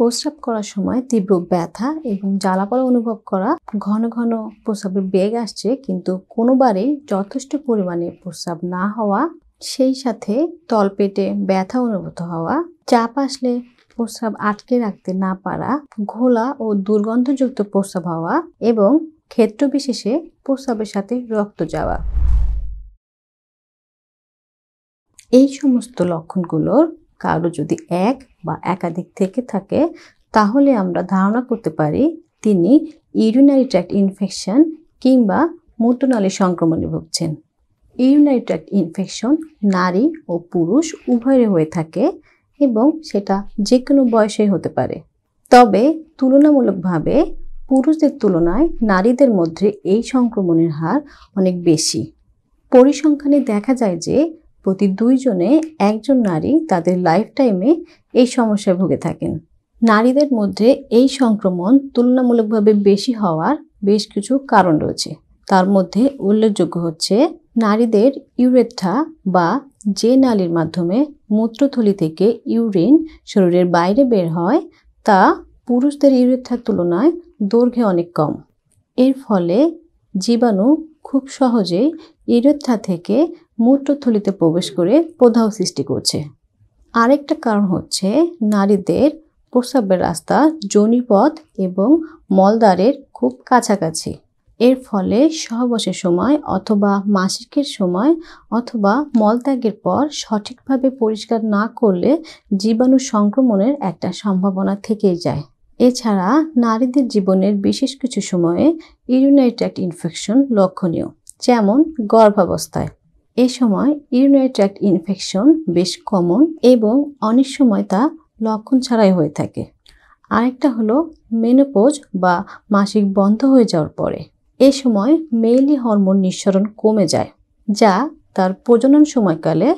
প্রস্রাব করার সময় তীব্র ব্যথা এবং জ্বালাপড়া অনুভব করা ঘন ঘন প্রস্রাবের বেগ আসছে কিন্তু কোনোবারেই যথেষ্ট পরিমাণে প্রস্রাব না হওয়া সেই সাথে তলপেটে ব্যথা অনুভূত হওয়া চাপ আসলে প্রস্রাব আটকে রাখতে না পারা ঘোলা ও দুর্গন্ধযুক্ত প্রস্রাব হওয়া এবং ক্ষেত্র বিশেষে প্রস্রাবের সাথে রক্ত যাওয়া এই সমস্ত লক্ষণগুলোর কারো যদি এক বা একাধিক থেকে থাকে তাহলে আমরা ধারণা করতে পারি তিনি ইউরিনারি ট্র্যাক্ট ইনফেকশন কিংবা মূত্রনালী সংক্রমণে ভুগছেন ইউরিনারি ট্র্যাক্ট ইনফেকশন নারী ও পুরুষ উভয়ের হয়ে থাকে এবং সেটা যে কোনো বয়সেই হতে পারে তবে তুলনামূলকভাবে পুরুষদের তুলনায় নারীদের মধ্যে এই সংক্রমণের হার অনেক বেশি পরিসংখ্যানে দেখা যায় যে প্রতি দুইজনে একজন নারী তাদের লাইফ টাইমে এই সমস্যায় ভুগে থাকেন নারীদের মধ্যে এই সংক্রমণ তুলনামূলকভাবে বেশি হওয়ার বেশ কিছু কারণ রয়েছে তার মধ্যে উল্লেখযোগ্য হচ্ছে নারীদের ইউরেথ্রা বা যে নালীর মাধ্যমে মূত্রথলি থেকে ইউরিন শরীরের বাইরে বের হয় তা পুরুষদের ইউরেথার তুলনায় দৈর্ঘ্যে অনেক কম এর ফলে জীবাণু খুব সহজেই ইউরেথা থেকে মূত্রথলিতে প্রবেশ করে প্রধাও সৃষ্টি করছে আরেকটা কারণ হচ্ছে নারীদের প্রস্রাবের রাস্তা জনিপথ এবং মলদ্বারের খুব কাছাকাছি এর ফলে সহবাসের সময় অথবা মাসিকের সময় অথবা মলত্যাগের পর সঠিকভাবে পরিষ্কার না করলে জীবাণু সংক্রমণের একটা সম্ভাবনা থেকেই যায় এছাড়া নারীদের জীবনের বিশেষ কিছু সময়ে ইউনাইটেড ইনফেকশন লক্ষণীয় যেমন গর্ভাবস্থায় এ সময় ইউরিনারি ট্র্যাক্ট ইনফেকশন বেশ কমন এবং অনেক সময় তা লক্ষণ ছাড়াই হয়ে থাকে আরেকটা হলো মেনোপোজ বা মাসিক বন্ধ হয়ে যাওয়ার পরে এ সময় মেইলি হরমোন নিঃসরণ কমে যায় যা তার প্রজনন সময়কালে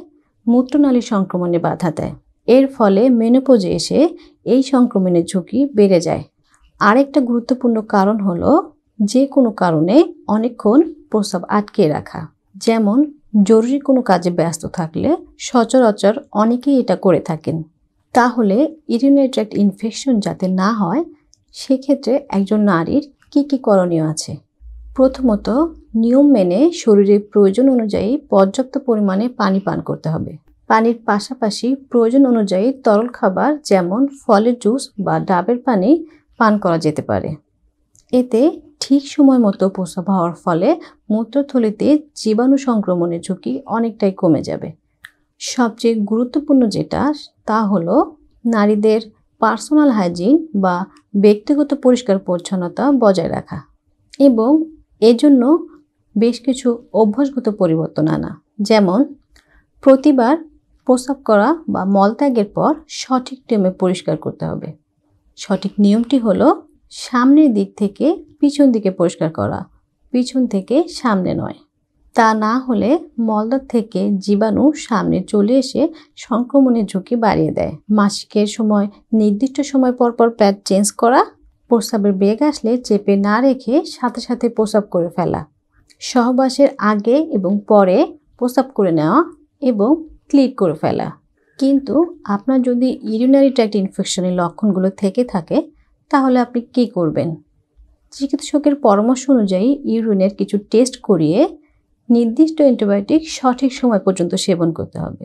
মূত্রনালী সংক্রমণে বাধা দেয় এর ফলে মেনোপোজে এসে এই সংক্রমণের ঝুঁকি বেড়ে যায় আরেকটা গুরুত্বপূর্ণ কারণ হলো যে কোনো কারণে অনেকক্ষণ প্রস্রাব আটকে রাখা যেমন জরুরি কোনো কাজে ব্যস্ত থাকলে সচরাচর অনেকেই এটা করে থাকেন তাহলে ইউরিনারি ট্র্যাক্ট ইনফেকশন যাতে না হয় সেক্ষেত্রে একজন নারীর কি কি করণীয় আছে প্রথমত নিয়ম মেনে শরীরের প্রয়োজন অনুযায়ী পর্যাপ্ত পরিমাণে পানি পান করতে হবে পানির পাশাপাশি প্রয়োজন অনুযায়ী তরল খাবার যেমন ফলের জুস বা ডাবের পানি পান করা যেতে পারে এতে ঠিক সময় মতো প্রস্রাব হওয়ার ফলে মূত্রথলিতে জীবাণু সংক্রমণের ঝুঁকি অনেকটাই কমে যাবে সবচেয়ে গুরুত্বপূর্ণ যেটা তা হলো নারীদের পার্সোনাল হাইজিন বা ব্যক্তিগত পরিষ্কার পরিচ্ছন্নতা বজায় রাখা এবং এজন্য বেশ কিছু অভ্যাসগত পরিবর্তন আনা যেমন প্রতিবার প্রস্রাব করা বা মলত্যাগের পর সঠিক টেমে পরিষ্কার করতে হবে সঠিক নিয়মটি হলো সামনের দিক থেকে পিছন দিকে পরিষ্কার করা পিছন থেকে সামনে নয় তা না হলে মলদার থেকে জীবাণু সামনে চলে এসে সংক্রমণের ঝুঁকি বাড়িয়ে দেয় মাসিকের সময় নির্দিষ্ট সময় পরপর প্যাড চেঞ্জ করা প্রস্রাবের বেগ আসলে চেপে না রেখে সাথে সাথে প্রস্রাব করে ফেলা সহবাসের আগে এবং পরে প্রস্রাব করে নেওয়া এবং ক্লিক করে ফেলা কিন্তু আপনার যদি ইউরিনারি ট্র্যাক্ট ইনফেকশনের লক্ষণগুলো থেকে থাকে তাহলে আপনি কি করবেন চিকিৎসকের পরামর্শ অনুযায়ী ইউরিনের কিছু টেস্ট করিয়ে নির্দিষ্ট অ্যান্টিবায়োটিক সঠিক সময় পর্যন্ত সেবন করতে হবে